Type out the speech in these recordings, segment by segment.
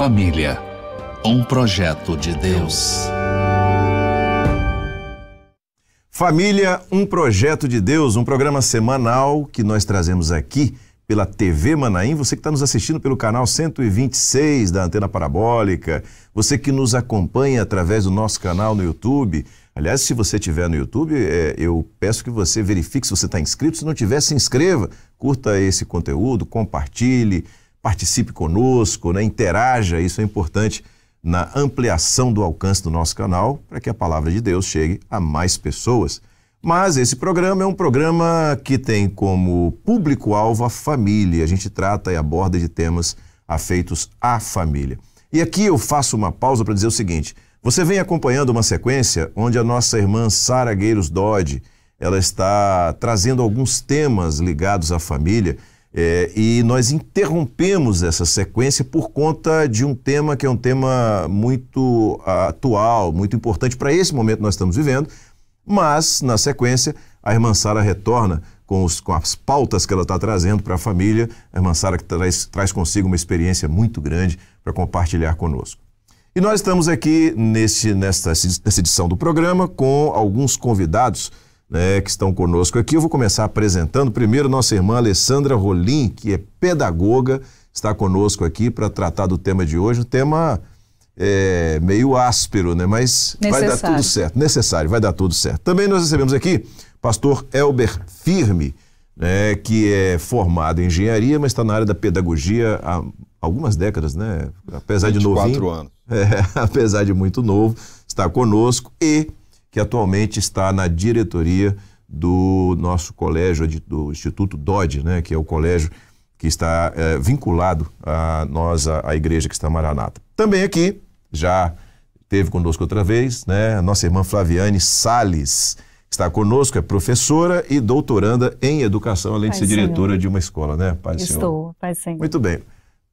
Família. Um projeto de Deus. Família, um projeto de Deus, um programa semanal que nós trazemos aqui pela TV Manaim, você que está nos assistindo pelo canal 126 da Antena Parabólica, você que nos acompanha através do nosso canal no YouTube. Aliás, se você estiver no YouTube, é, eu peço que você verifique se você está inscrito. Se não tiver, se inscreva, curta esse conteúdo, compartilhe, participe conosco, né? interaja, isso é importante na ampliação do alcance do nosso canal, para que a palavra de Deus chegue a mais pessoas. Mas esse programa é um programa que tem como público-alvo a família. A gente trata e aborda de temas afeitos à família. E aqui eu faço uma pausa para dizer o seguinte: você vem acompanhando uma sequência onde a nossa irmã Sara Gueiros Dodge ela está trazendo alguns temas ligados à família é, e nós interrompemos essa sequência por conta de um tema que é um tema muito atual, muito importante para esse momento que nós estamos vivendo. Mas, na sequência, a irmã Sara retorna com, os, com, as pautas que ela está trazendo para a família. A irmã Sara que traz, traz consigo uma experiência muito grande para compartilhar conosco. E nós estamos aqui nesta, nessa edição do programa com alguns convidados né, que estão conosco aqui. Eu vou começar apresentando primeiro nossa irmã Alessandra Rolim, que é pedagoga, está conosco aqui para tratar do tema de hoje, um tema é, meio áspero, né? Mas Necessário. vai dar tudo certo. Necessário, vai dar tudo certo. Também nós recebemos aqui pastor Elber Firme, né, que é formado em engenharia, mas está na área da pedagogia há algumas décadas, né? Apesar de novinho. anos. É, apesar de muito novo, está conosco e que atualmente está na diretoria do nosso colégio, do Instituto Dodge, né, que é o colégio que está é, vinculado a nós, a, a igreja que está Maranata. Também aqui, já teve conosco outra vez, né, a nossa irmã Flaviane Sales está conosco, é professora e doutoranda em educação, além Pai de ser Senhor. diretora de uma escola, né, Pai Estou, Senhor? Estou, Pai Senhor. Muito bem.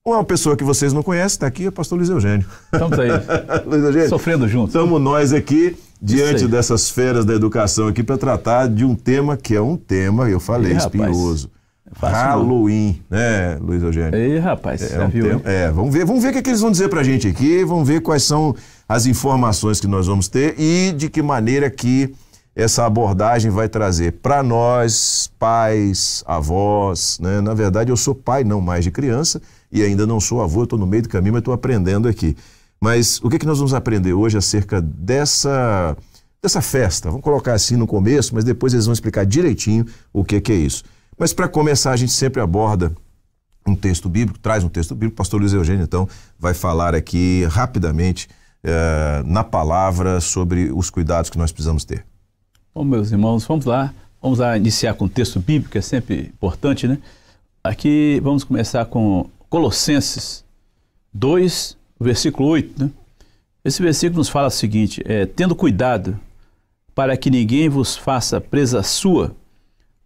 Uma pessoa que vocês não conhecem está aqui, é o pastor Luiz Eugênio. Estamos tá aí. Luiz Eugênio. Sofrendo juntos. Estamos nós aqui diante dessas feras da educação aqui para tratar de um tema que é um tema, eu falei, espinhoso. Rapaz, Halloween, não. né, Luiz Eugênio? Ei, rapaz, é, um viu, tema, é, vamos ver, vamos ver o que, é que eles vão dizer pra gente aqui, vamos ver quais são as informações que nós vamos ter e de que maneira que essa abordagem vai trazer para nós, pais, avós, né? Na verdade, eu sou pai não mais de criança e ainda não sou avô, estou no meio do caminho, mas estou aprendendo aqui. Mas o que, que nós vamos aprender hoje acerca dessa, dessa festa? Vamos colocar assim no começo, mas depois eles vão explicar direitinho o que, que é isso. Mas para começar, a gente sempre aborda um texto bíblico, traz um texto bíblico. O pastor Luiz Eugênio, então, vai falar aqui rapidamente eh, na palavra sobre os cuidados que nós precisamos ter. Bom, meus irmãos, vamos lá. Vamos lá iniciar com o texto bíblico, que é sempre importante, né? Aqui vamos começar com Colossenses 2, o versículo 8, né? Esse versículo nos fala o seguinte: é, tendo cuidado para que ninguém vos faça presa sua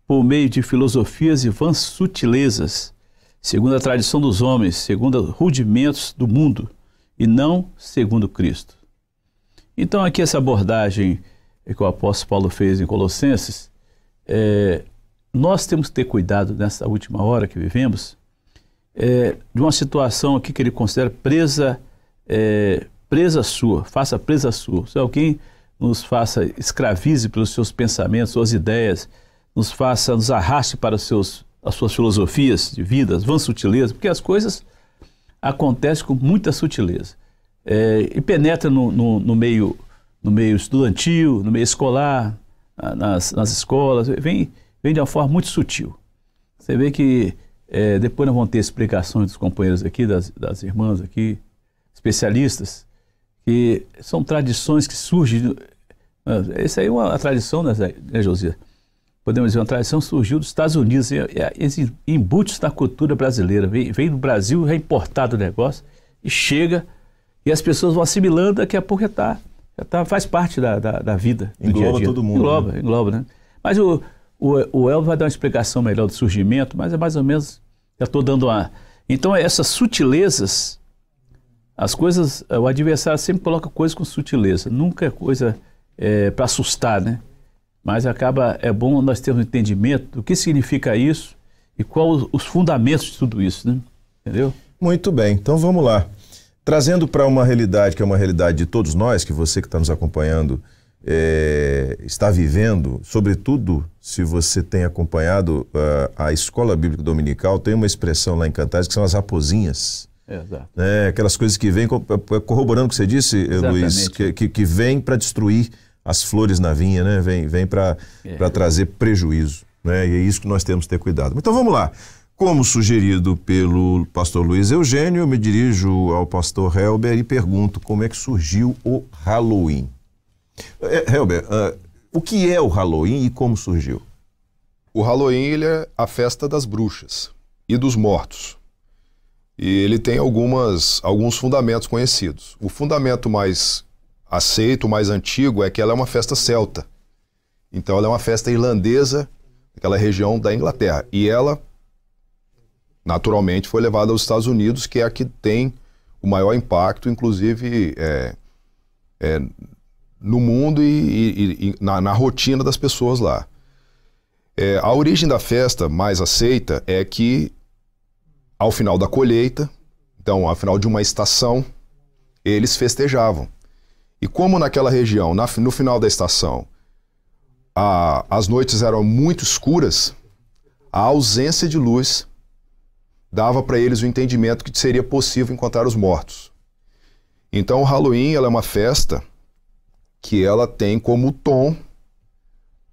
por meio de filosofias e vãs sutilezas, segundo a tradição dos homens, segundo rudimentos do mundo, e não segundo Cristo. Então, aqui essa abordagem é que o apóstolo Paulo fez em Colossenses, é, nós temos que ter cuidado nessa última hora que vivemos é, de uma situação aqui que ele considera presa, é, presa sua, faça presa sua. Se alguém nos faça, escravize pelos seus pensamentos, suas ideias, nos faça, nos arraste para os seus, as suas filosofias de vida, vãs sutilezas, porque as coisas acontecem com muita sutileza. É, e penetra no, no, no, meio, no meio estudantil, no meio escolar, nas, nas escolas, vem, vem de uma forma muito sutil. Você vê que é, depois nós vamos ter explicações dos companheiros aqui, das, das irmãs aqui, especialistas, que são tradições que surgem. Ah, Essa aí é uma tradição, né, né Josias? Podemos dizer, uma tradição surgiu dos Estados Unidos, esses embutes da cultura brasileira. Vem, vem do Brasil, é importado o negócio, e chega, e as pessoas vão assimilando, daqui a pouco já tá, já tá, faz parte da, da, da vida. Engloba dia dia. todo mundo. Né? Engloba, né? engloba, né? Mas o, o, o Elvio vai dar uma explicação melhor do surgimento, mas é mais ou menos. Já estou dando uma. Então, essas sutilezas, as coisas. O adversário sempre coloca coisas com sutileza, nunca é coisa é, para assustar, né? Mas acaba. É bom nós termos um entendimento do que significa isso e quais os fundamentos de tudo isso, né? Entendeu? Muito bem, então vamos lá. Trazendo para uma realidade que é uma realidade de todos nós, que você que está nos acompanhando é, está vivendo, sobretudo se você tem acompanhado uh, a Escola Bíblica Dominical, tem uma expressão lá em Cantares que são as raposinhas. Exato. Né? Aquelas coisas que vêm, é, é, corroborando o que você disse, eh, Exatamente. Luiz, que, que, que vêm para destruir as flores na vinha, né? vem, vem para é. trazer prejuízo. Né? E é isso que nós temos que ter cuidado. Então vamos lá. Como sugerido pelo pastor Luiz Eugênio, eu me dirijo ao pastor Helber e pergunto como é que surgiu o Halloween. É, Helber, uh, o que é o Halloween e como surgiu? O Halloween ele é a festa das bruxas e dos mortos. E ele tem algumas, alguns fundamentos conhecidos. O fundamento mais aceito, mais antigo, é que ela é uma festa celta. Então ela é uma festa irlandesa, daquela região da Inglaterra. E ela, naturalmente, foi levada aos Estados Unidos, que é a que tem o maior impacto, inclusive é, é, no mundo e, e, e na, na, rotina das pessoas lá. É, a origem da festa mais aceita é que, ao final da colheita, então, ao final de uma estação, eles festejavam. E como naquela região, na, no final da estação, a, as noites eram muito escuras, a ausência de luz dava para eles o entendimento que seria possível encontrar os mortos. Então, o Halloween é uma festa que ela tem como tom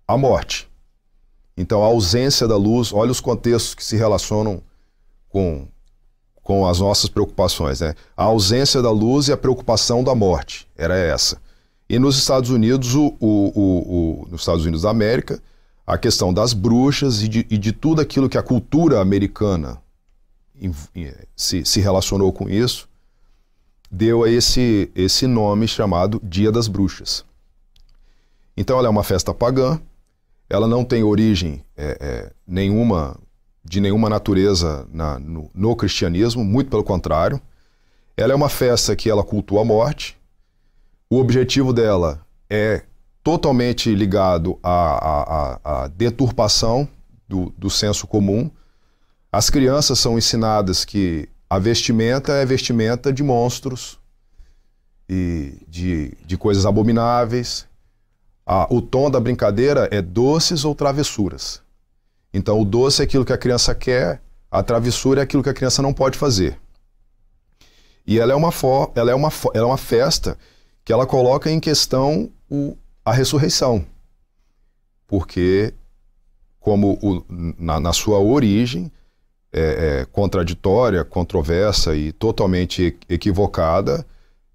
a morte. Então, a ausência da luz, olha os contextos que se relacionam com, com as nossas preocupações. Né? A ausência da luz e a preocupação da morte, era essa. E nos Estados Unidos, o, o, o, nos Estados Unidos da América, a questão das bruxas e de, e de tudo aquilo que a cultura americana eh, se, se relacionou com isso, deu a esse, esse nome chamado Dia das Bruxas. Então ela é uma festa pagã, ela não tem origem é, é, nenhuma de nenhuma natureza na, no, no, cristianismo, muito pelo contrário. Ela é uma festa que ela cultua a morte. O objetivo dela é totalmente ligado à, à, à deturpação do, do senso comum. As crianças são ensinadas que a vestimenta é vestimenta de monstros e de, de coisas abomináveis. Ah, o tom da brincadeira é doces ou travessuras. Então, o doce é aquilo que a criança quer, a travessura é aquilo que a criança não pode fazer. E ela é uma, fo, ela é uma, ela é uma festa que ela coloca em questão o, a ressurreição. Porque, como o, na, na sua origem, é, é, contraditória, controversa e totalmente equivocada,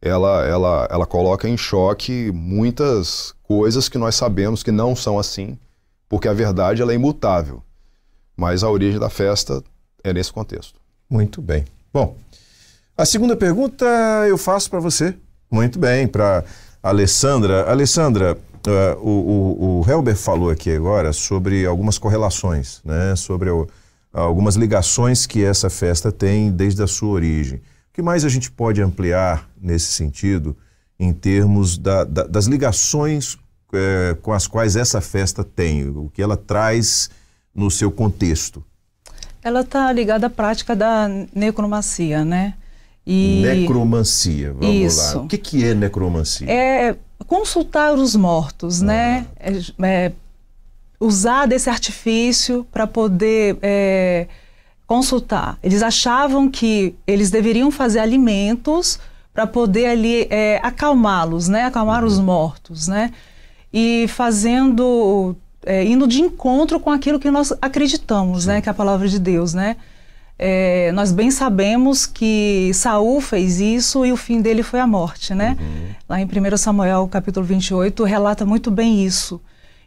ela, ela, ela coloca em choque muitas coisas que nós sabemos que não são assim, porque a verdade ela é imutável. Mas a origem da festa é nesse contexto. Muito bem. Bom, a segunda pergunta eu faço para você. Muito bem, para Alessandra. Alessandra, uh, o, o, o Helber falou aqui agora sobre algumas correlações, né? Sobre o, algumas ligações que essa festa tem desde a sua origem. O que mais a gente pode ampliar nesse sentido em termos da, da, das ligações é, com as quais essa festa tem, o que ela traz no seu contexto? Ela está ligada à prática da necromancia, né? E... Necromancia, vamos Isso. lá. O que, que é necromancia? É consultar os mortos, né? ah. né? É, é, usar desse artifício para poder é, consultar. Eles achavam que eles deveriam fazer alimentos para poder ali é, acalmá-los, né? Acalmar uhum. os mortos, né? E fazendo, é, indo de encontro com aquilo que nós acreditamos, né? Que é a palavra de Deus, né? É, nós bem sabemos que Saul fez isso e o fim dele foi a morte, né? Uhum. Lá em 1 Samuel, capítulo 28, relata muito bem isso.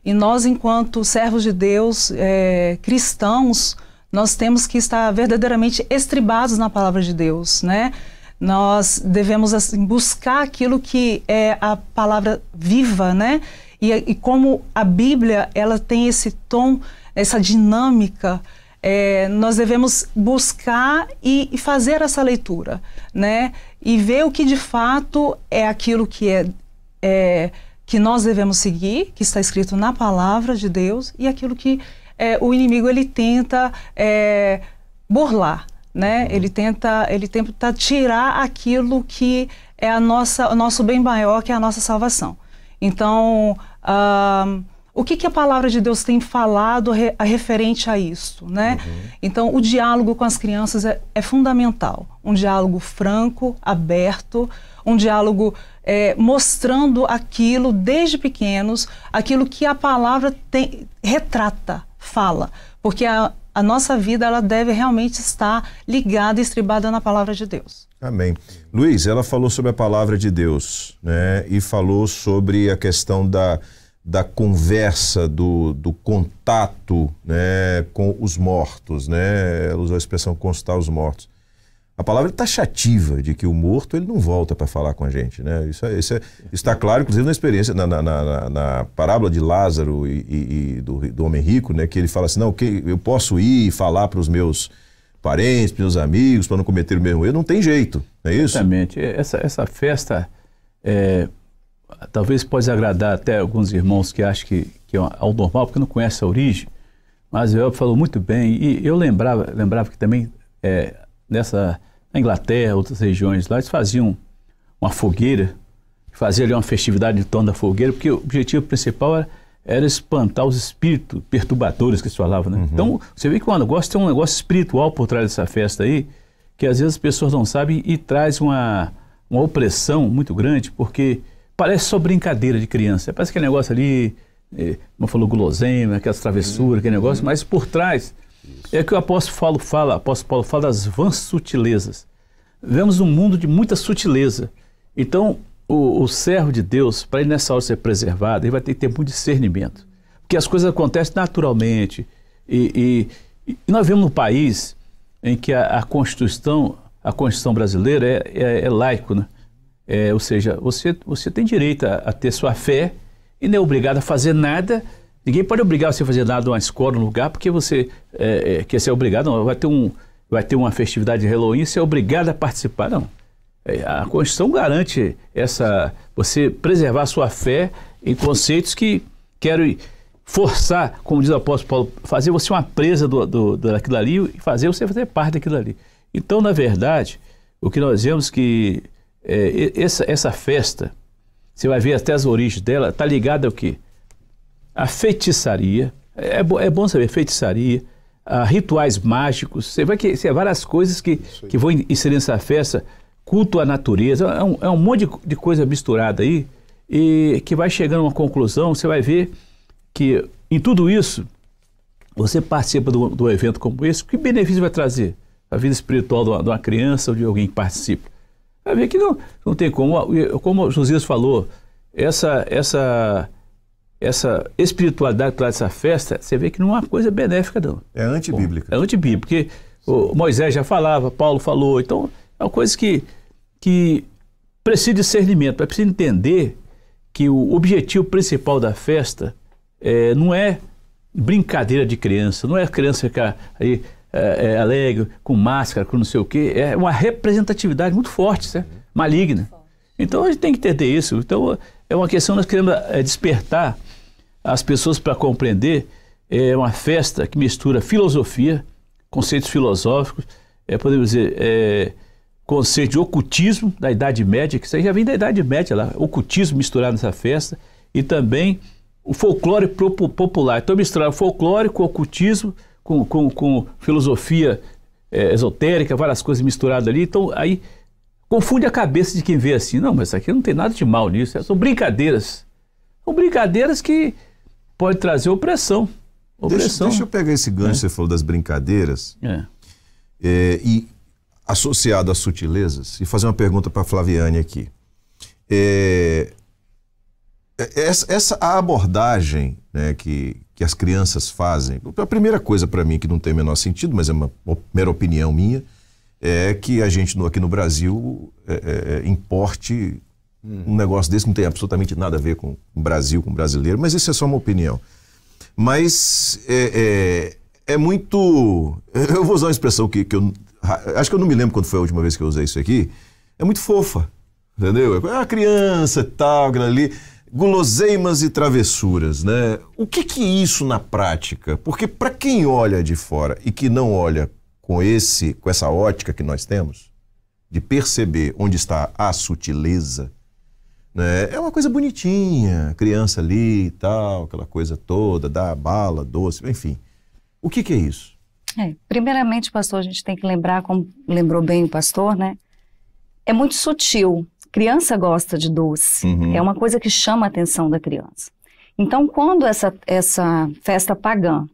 E nós, enquanto servos de Deus, é, cristãos, nós temos que estar verdadeiramente estribados na palavra de Deus, né? Nós devemos assim, buscar aquilo que é a palavra viva, né? E, e como a Bíblia ela tem esse tom, essa dinâmica, é, nós devemos buscar e, e fazer essa leitura, né? E ver o que de fato é aquilo que é, é que nós devemos seguir, que está escrito na palavra de Deus, e aquilo que é, o inimigo ele tenta é, burlar, né? Uhum. Ele tenta ele tenta tirar aquilo que é a nossa o nosso bem maior, que é a nossa salvação. Então uh, o que, que, a palavra de Deus tem falado re, a referente a isso, né? Uhum. Então, o diálogo com as crianças é, é, fundamental. Um diálogo franco, aberto, um diálogo é, mostrando aquilo desde pequenos, aquilo que a palavra tem, retrata, fala, porque a, a nossa vida ela deve realmente estar ligada e estribada na palavra de Deus. Amém. Luiz, ela falou sobre a palavra de Deus, né? E falou sobre a questão da da conversa, do, do contato né, com os mortos, né? Ela usou a expressão consultar os mortos. A palavra é tá taxativa de que o morto ele não volta para falar com a gente, né? Isso, é, isso é, está claro, inclusive na experiência na, na, na, na parábola de Lázaro e, e, e do, do, homem rico, né? Que ele fala assim, não, que eu posso ir e falar para os meus parentes, para os meus amigos, para não cometer o mesmo erro. Não tem jeito, não é isso? Exatamente. Essa, essa festa é, talvez pode agradar até alguns irmãos que acham que, que é ao normal, porque não conhece a origem, mas o Elbe falou muito bem. E eu lembrava, lembrava que também é, nessa na Inglaterra, outras regiões lá, eles faziam uma fogueira, faziam ali uma festividade em torno da fogueira, porque o objetivo principal era, era espantar os espíritos perturbadores que eles falavam. Né? Uhum. Então, você vê que o negócio tem um negócio espiritual por trás dessa festa aí, que às vezes as pessoas não sabem e traz uma, uma opressão muito grande, porque parece só brincadeira de criança. Parece aquele negócio ali, é, como falou guloseima, aquelas travessuras, aquele negócio, mas por trás é que o apóstolo Paulo fala, apóstolo Paulo fala das vãs sutilezas. Vemos um mundo de muita sutileza. Então, o, o servo de Deus, para ele nessa hora ser preservado, ele vai ter que ter muito discernimento. Porque as coisas acontecem naturalmente. E, e, e nós vemos um país em que a, a Constituição, a Constituição brasileira é, é, é laico, né? É, ou seja, você, você tem direito a, a, ter sua fé e não é obrigado a fazer nada. Ninguém pode obrigar você a fazer nada uma escola, um lugar, porque você é, é quer ser obrigado. Não, vai ter, um, vai ter uma festividade de Halloween, você é obrigado a participar. Não. É, a Constituição garante essa você preservar a sua fé em conceitos que querem forçar, como diz o apóstolo Paulo, fazer você uma presa do, do, daquilo ali e fazer você fazer parte daquilo ali. Então, na verdade, o que nós vemos que é, essa, essa festa, você vai ver até as origens dela, está ligada ao quê? A feitiçaria, é, é bom saber, feitiçaria, a rituais mágicos, você vai que você, várias coisas que, que vão inserir nessa festa, culto à natureza, é um, é um monte de, de coisa misturada aí, e que vai chegando a uma conclusão, você vai ver que em tudo isso, você participa de um evento como esse, que benefício vai trazer? A vida espiritual de uma, de uma criança ou de alguém que participa? Vai ver que não, não tem como. Ah, como o Josias falou, essa, essa, essa espiritualidade que traz essa festa, você vê que não é uma coisa benéfica, não. É antibíblica. É antibíblica, porque Moisés já falava, Paulo falou, então é uma coisa que, que precisa de discernimento, precisa entender que o objetivo principal da festa é, não é brincadeira de criança, não é a criança ficar aí é, é, alegre, com máscara, com não sei o quê. É uma representatividade muito forte, né maligna. Então a gente tem que entender isso. Então é uma questão nós queremos é, despertar as pessoas para compreender. É uma festa que mistura filosofia, conceitos filosóficos, é, podemos dizer, é, conceito de ocultismo da Idade Média, que isso aí já vem da Idade Média lá, ocultismo misturado nessa festa, e também o folclore popular. Então misturar folclore com ocultismo, com, com, com filosofia é, esotérica, várias coisas misturadas ali. Então, aí confunde a cabeça de quem vê assim: não, mas isso aqui não tem nada de mal nisso. É, são brincadeiras. São brincadeiras que pode trazer opressão. opressão. Deixa, deixa eu pegar esse gancho é. que você falou das brincadeiras. É. É, e associado às sutilezas, e fazer uma pergunta para a Flaviane aqui. É, é, essa, essa, a abordagem né, que, que as crianças fazem. A primeira coisa para mim que não tem o menor sentido, mas é uma mera opinião minha, é que a gente aqui no Brasil é, é, é importe hum. um negócio desse que não tem absolutamente nada a ver com o Brasil, com o brasileiro, mas isso é só uma opinião. Mas é, é, é muito. Eu vou usar uma expressão que, que eu. Acho que eu não me lembro quando foi a última vez que eu usei isso aqui. É muito fofa. Entendeu? É uma ah, criança e tal, aquilo ali guloseimas e travessuras, né? O que que isso na prática? Porque para quem olha de fora e que não olha com esse, com essa ótica que nós temos de perceber onde está a sutileza, né? É uma coisa bonitinha, criança ali e tal, aquela coisa toda, dá bala, doce, enfim. O que que é isso? É, primeiramente, pastor, a gente tem que lembrar, como lembrou bem o pastor, né? É muito sutil, Criança gosta de doce, uhum. é uma coisa que chama a atenção da criança. Então, quando essa, essa festa pagã,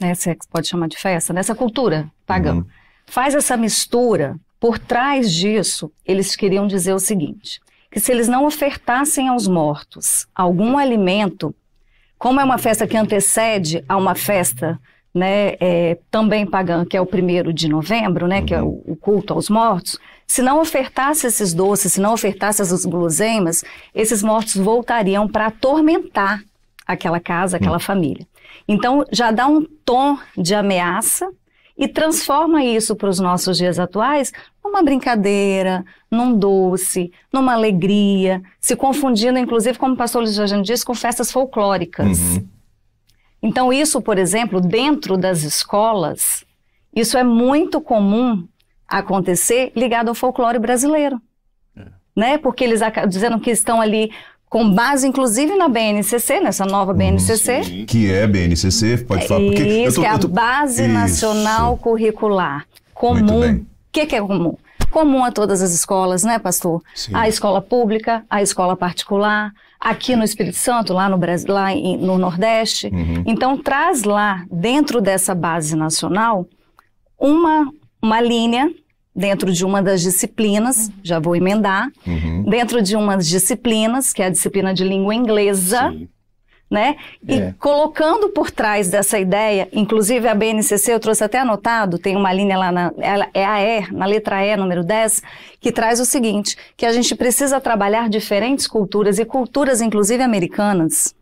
né, você é pode chamar de festa, nessa cultura pagã, uhum. faz essa mistura, por trás disso, eles queriam dizer o seguinte: que se eles não ofertassem aos mortos algum alimento, como é uma festa que antecede a uma festa né, é, também pagã, que é o primeiro de novembro, né, uhum. que é uhum. o, o culto aos mortos, se não ofertasse esses doces, se não ofertasse essas guloseimas, esses mortos voltariam para atormentar aquela casa, aquela hum. família. Então, já dá um tom de ameaça e transforma isso para os nossos dias atuais numa brincadeira, num doce, numa alegria, se confundindo, inclusive, como o pastor Luiz Jorge disse, com festas folclóricas. Uhum. Então, isso, por exemplo, dentro das escolas, isso é muito comum acontecer ligado ao folclore brasileiro. É. Né? Porque eles dizendo que estão ali com base inclusive na BNCC, nessa nova BNCC. Hum, que é BNCC, pode é falar. Porque Isso, tô, que é a tô... Base Isso. Nacional Curricular. Comum. O que, que é comum? Comum a todas as escolas, né, pastor? Sim. A escola pública, a escola particular, aqui no Espírito Santo, lá no, Brasil, lá no Nordeste. Uhum. Então, traz lá, dentro dessa base nacional, uma, uma linha dentro de uma das disciplinas, uhum. já vou emendar, uhum. dentro de uma das disciplinas, que é a disciplina de língua inglesa, né? É. E colocando por trás dessa ideia, inclusive a BNCC, eu trouxe até anotado, tem uma linha lá, na, ela, é a E, na letra E, número 10, que traz o seguinte, que a gente precisa trabalhar diferentes culturas, e culturas inclusive americanas,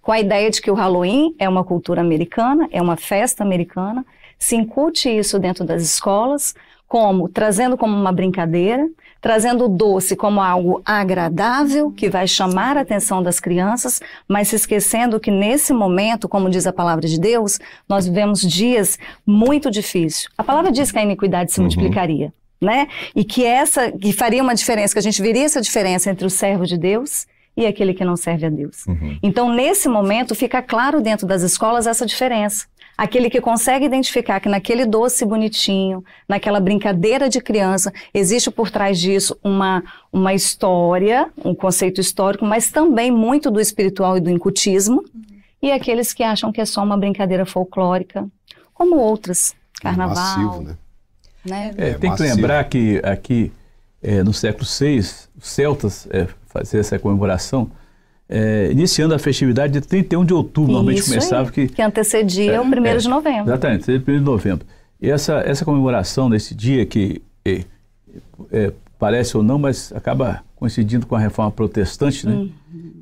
com a ideia de que o Halloween é uma cultura americana, é uma festa americana, se incute isso dentro das escolas, como trazendo como uma brincadeira, trazendo o doce como algo agradável que vai chamar a atenção das crianças, mas se esquecendo que nesse momento, como diz a palavra de Deus, nós vivemos dias muito difíceis. A palavra diz que a iniquidade se uhum. multiplicaria, né? E que essa que faria uma diferença, que a gente viria essa diferença entre o servo de Deus e aquele que não serve a Deus. Uhum. Então, nesse momento, fica claro dentro das escolas essa diferença. Aquele que consegue identificar que naquele doce bonitinho, naquela brincadeira de criança, existe por trás disso uma, uma história, um conceito histórico, mas também muito do espiritual e do incutismo. Uhum. E aqueles que acham que é só uma brincadeira folclórica, como outras, carnaval. É massivo, né? né? É, é tem que lembrar que aqui, é, no século VI, os celtas é, faziam essa comemoração é, iniciando a festividade de 31 de outubro, Isso normalmente começava. Aí, que, que antecedia é, o 1 é, de novembro. Exatamente, 1 de novembro. E essa, essa comemoração desse dia, que é, é, parece ou não, mas acaba coincidindo com a reforma protestante, né? Uhum.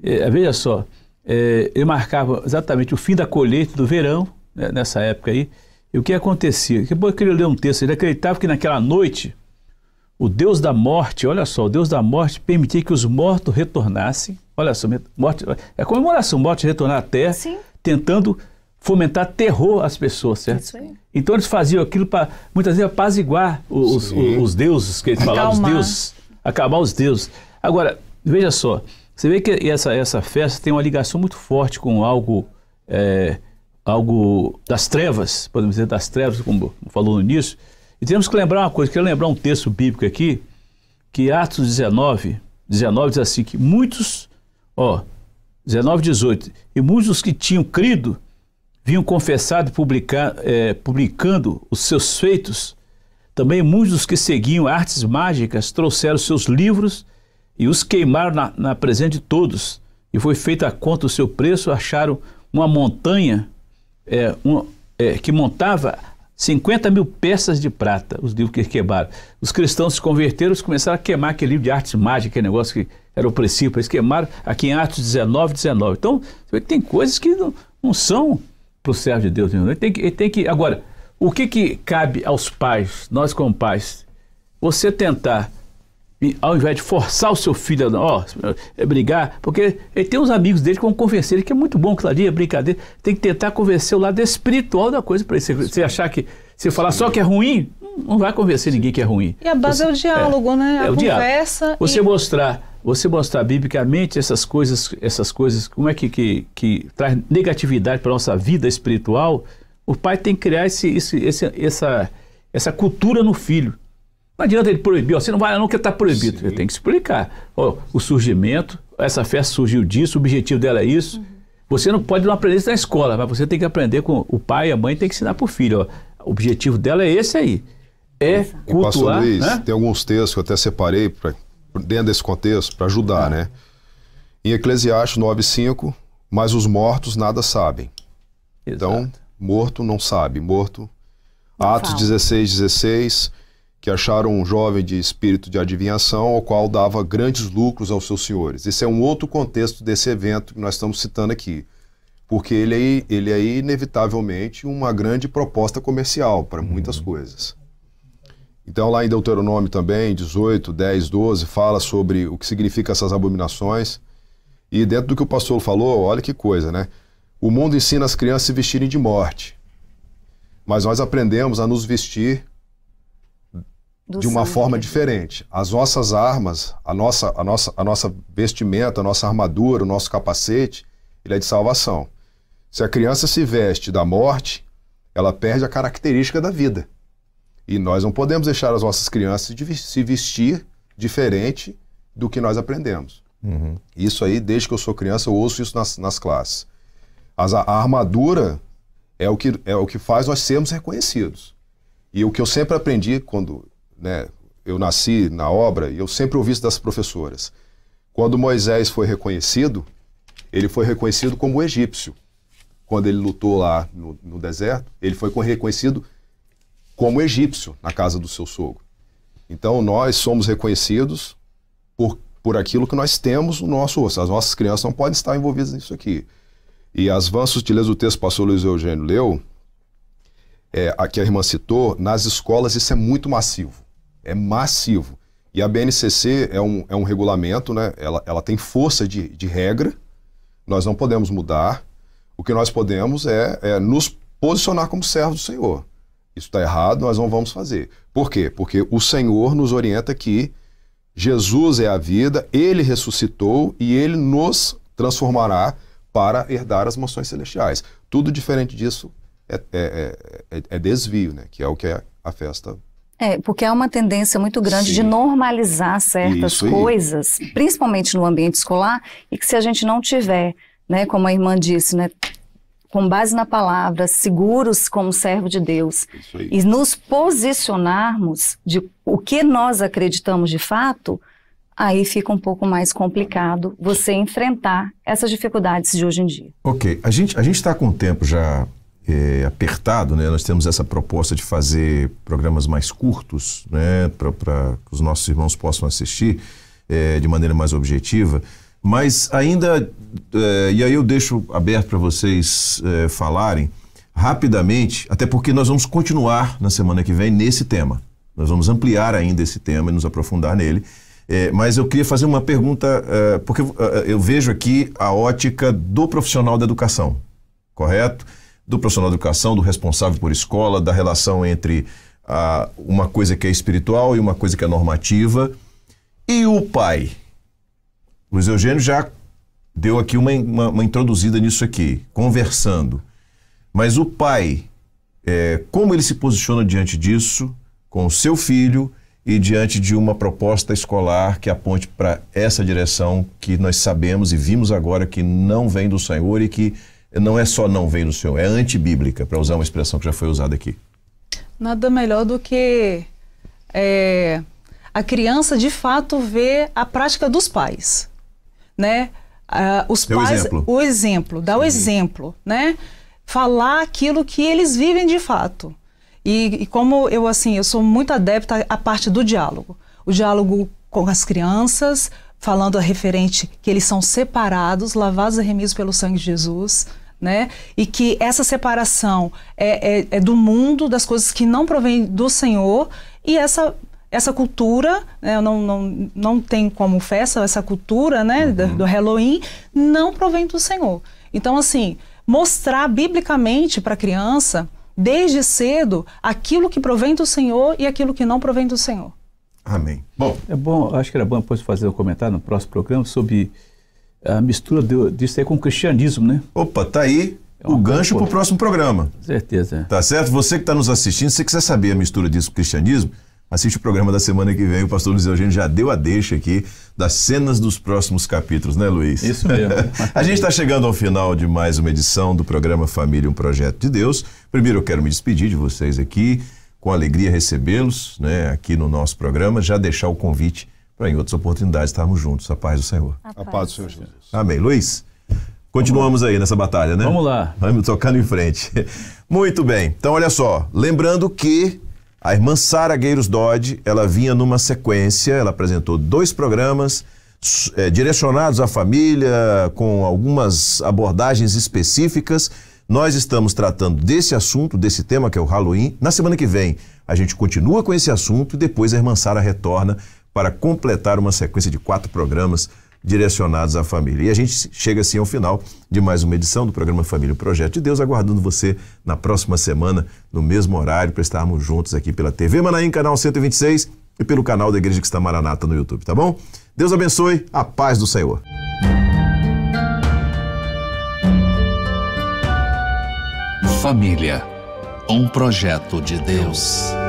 É, veja só, ele marcava exatamente o fim da colheita do verão, né, nessa época aí. E o que acontecia? Depois que ele ler um texto, ele acreditava que naquela noite o Deus da morte, olha só, o Deus da morte permitia que os mortos retornassem Olha só, morte, é comemoração, morte retornar à terra, Sim. tentando fomentar terror às pessoas, certo? Isso aí. Então eles faziam aquilo para, muitas vezes, apaziguar os, os, os, deuses, que eles falavam, os deuses, acabar os deuses. Agora, veja só, você vê que essa, essa festa tem uma ligação muito forte com algo, é, algo das trevas, podemos dizer, das trevas, como falou no início. E temos que lembrar uma coisa, quero lembrar um texto bíblico aqui, que Atos 19, 19 diz assim, que muitos Ó, 19, 18. E muitos que tinham crido vinham confessado publicar, é, publicando os seus feitos. Também muitos que seguiam artes mágicas trouxeram seus livros e os queimaram na, na presença de todos. E foi feita a conta do seu preço, acharam uma montanha é, um, é, que montava 50 mil peças de prata, os livros que queimaram. Os cristãos se converteram e começaram a queimar aquele livro de artes mágicas, aquele negócio que era o princípio, eles queimaram aqui em Atos 19, 19. Então, você vê que tem coisas que não, não são para o servo de Deus. Ele tem, que, ele tem que. Agora, o que, que cabe aos pais, nós como pais? Você tentar, ao invés de forçar o seu filho a ó, é brigar, porque ele tem uns amigos dele que vão convencer ele que é muito bom que ali é brincadeira. Tem que tentar convencer o lado espiritual da coisa para ele. Você, você achar que, se falar só que é ruim, não vai convencer ninguém que é ruim. E a base você, é o diálogo, é, né? A é conversa. Você e... mostrar, você mostrar biblicamente essas coisas, essas coisas, como é que, que, que traz negatividade para a nossa vida espiritual, o pai tem que criar esse, esse, esse, essa, essa cultura no filho. Não adianta ele proibir, ó, você não vai não que está proibido. Ele tem que explicar. Ó, o surgimento, essa festa surgiu disso, o objetivo dela é isso. Uhum. Você não pode não aprender isso na escola, mas você tem que aprender com o pai e a mãe tem que ensinar para o filho. Ó, o objetivo dela é esse aí é cultuar. Pastor Luiz, né? tem alguns textos que eu até separei pra, dentro desse contexto para ajudar, é. né? Em Eclesiastes 9,5, mas os mortos nada sabem. Exato. Então, morto não sabe, morto. Atos 16:16, 16, que acharam um jovem de espírito de adivinhação, ao qual dava grandes lucros aos seus senhores. Esse é um outro contexto desse evento que nós estamos citando aqui porque ele é, ele é inevitavelmente uma grande proposta comercial para muitas uhum. coisas. Então, lá em Deuteronômio também, 18, 10, 12, fala sobre o que significa essas abominações. E dentro do que o pastor falou, olha que coisa, né? O mundo ensina as crianças a se vestirem de morte. Mas nós aprendemos a nos vestir do de uma sangue. forma diferente. As nossas armas, a nossa, a, nossa, a nossa vestimenta, a nossa armadura, o nosso capacete, ele é de salvação. Se a criança se veste da morte, ela perde a característica da vida. E nós não podemos deixar as nossas crianças se vestir diferente do que nós aprendemos. Uhum. Isso aí, desde que eu sou criança, eu ouço isso nas, nas classes. As, a armadura é o, que, é o que faz nós sermos reconhecidos. E o que eu sempre aprendi quando né, eu nasci na obra, e eu sempre ouvi isso das professoras. Quando Moisés foi reconhecido, ele foi reconhecido como egípcio. Quando ele lutou lá no, no deserto, ele foi reconhecido como egípcio na casa do seu sogro. Então nós somos reconhecidos por, por aquilo que nós temos no nosso osso. As nossas crianças não podem estar envolvidas nisso aqui. E as vãs sutilezas do texto que o pastor Luiz Eugênio leu, é, a que a irmã citou, nas escolas isso é muito massivo. É massivo. E a BNCC é um, é um regulamento, né? ela, ela tem força de, de regra, nós não podemos mudar. O que nós podemos é, é nos posicionar como servos do Senhor. Isso está errado, nós não vamos fazer. Por quê? Porque o Senhor nos orienta que Jesus é a vida, ele ressuscitou e ele nos transformará para herdar as mansões celestiais. Tudo diferente disso é, é, é, é, é desvio, né? que é o que é a festa é, porque há uma tendência muito grande Sim. de normalizar certas coisas, principalmente no ambiente escolar, e que se a gente não tiver, né, como a irmã disse, né, com base na palavra, seguros como servo de Deus e nos posicionarmos de o que nós acreditamos de fato, aí fica um pouco mais complicado você enfrentar essas dificuldades de hoje em dia. Ok, a gente a gente está com o tempo já é, apertado, né? Nós temos essa proposta de fazer programas mais curtos, né, para que os nossos irmãos possam assistir é, de maneira mais objetiva. Mas ainda, é, e aí eu deixo aberto para vocês é, falarem rapidamente, até porque nós vamos continuar na semana que vem nesse tema. Nós vamos ampliar ainda esse tema e nos aprofundar nele. É, mas eu queria fazer uma pergunta, é, porque é, eu vejo aqui a ótica do profissional da educação, correto? Do profissional da educação, do responsável por escola, da relação entre a, ah, uma coisa que é espiritual e uma coisa que é normativa. E o pai? Luiz Eugênio já deu aqui uma, uma, uma introduzida nisso aqui, conversando. Mas o pai, é, como ele se posiciona diante disso, com o seu filho e diante de uma proposta escolar que aponte para essa direção que nós sabemos e vimos agora que não vem do Senhor e que não é só não vem do Senhor, é antibíblica, para usar uma expressão que já foi usada aqui. Nada melhor do que é, a criança de fato ver a prática dos pais né? Ah, os pais, o exemplo, o exemplo dá Sim. o exemplo, né? Falar aquilo que eles vivem de fato. E, e, como eu assim, eu sou muito adepta à parte do diálogo, o diálogo com as crianças, falando a referente que eles são separados, lavados e remidos pelo sangue de Jesus, né? E que essa separação é, é, é do mundo, das coisas que não provém do Senhor, e essa essa cultura, né, não, não, não tem como festa, essa cultura né, uhum. do, do Halloween, não provém do Senhor. Então, assim, mostrar biblicamente para a criança, desde cedo, aquilo que provém do Senhor e aquilo que não provém do Senhor. Amém. Bom. É bom, acho que era bom depois fazer um comentário no próximo programa sobre a mistura de, disso aí com o cristianismo, né? Opa, tá aí é o gancho para o próximo programa. Com certeza. É. Tá certo? Você que está nos assistindo, se quiser saber a mistura disso com o cristianismo, Assiste o programa da semana que vem. O pastor Luiz Eugênio já deu a deixa aqui das cenas dos próximos capítulos, né, Luiz? Isso mesmo. a gente está chegando ao final de mais uma edição do programa Família, um Projeto de Deus. Primeiro, eu quero me despedir de vocês aqui. Com alegria recebê-los né, aqui no nosso programa. Já deixar o convite para em outras oportunidades estarmos juntos. A paz do Senhor. A paz, a paz do Senhor Jesus. Amém. Luiz? Continuamos aí nessa batalha, né? Vamos lá. Vamos tocando em frente. Muito bem. Então, olha só. Lembrando que a irmã Sara Gueiros Dodge, ela vinha numa sequência, ela apresentou dois programas é, direcionados à família, com algumas abordagens específicas. Nós estamos tratando desse assunto, desse tema que é o Halloween. Na semana que vem, a gente continua com esse assunto e depois a irmã Sara retorna para completar uma sequência de quatro programas direcionados à família. E a gente chega assim ao final de mais uma edição do programa Família Projeto de Deus, aguardando você na próxima semana, no mesmo horário, para estarmos juntos aqui pela TV Manaim, canal 126 e pelo canal da Igreja Cristã Maranata no YouTube, tá bom? Deus abençoe, a paz do Senhor. Família, um projeto de Deus.